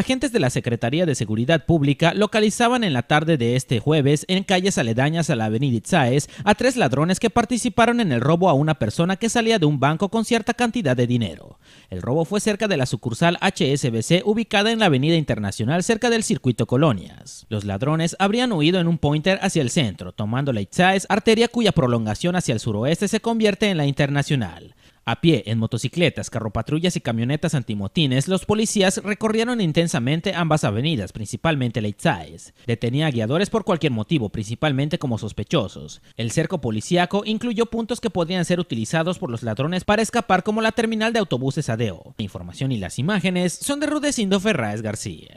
agentes de la Secretaría de Seguridad Pública localizaban en la tarde de este jueves en calles aledañas a la avenida Itzaes a tres ladrones que participaron en el robo a una persona que salía de un banco con cierta cantidad de dinero. El robo fue cerca de la sucursal HSBC ubicada en la avenida Internacional cerca del circuito Colonias. Los ladrones habrían huido en un pointer hacia el centro, tomando la Itzaes, arteria cuya prolongación hacia el suroeste se convierte en la Internacional. A pie, en motocicletas, carropatrullas y camionetas antimotines, los policías recorrieron intensamente ambas avenidas, principalmente la Detenía a guiadores por cualquier motivo, principalmente como sospechosos. El cerco policíaco incluyó puntos que podían ser utilizados por los ladrones para escapar como la terminal de autobuses ADEO. La información y las imágenes son de Rudecindo Ferraez García.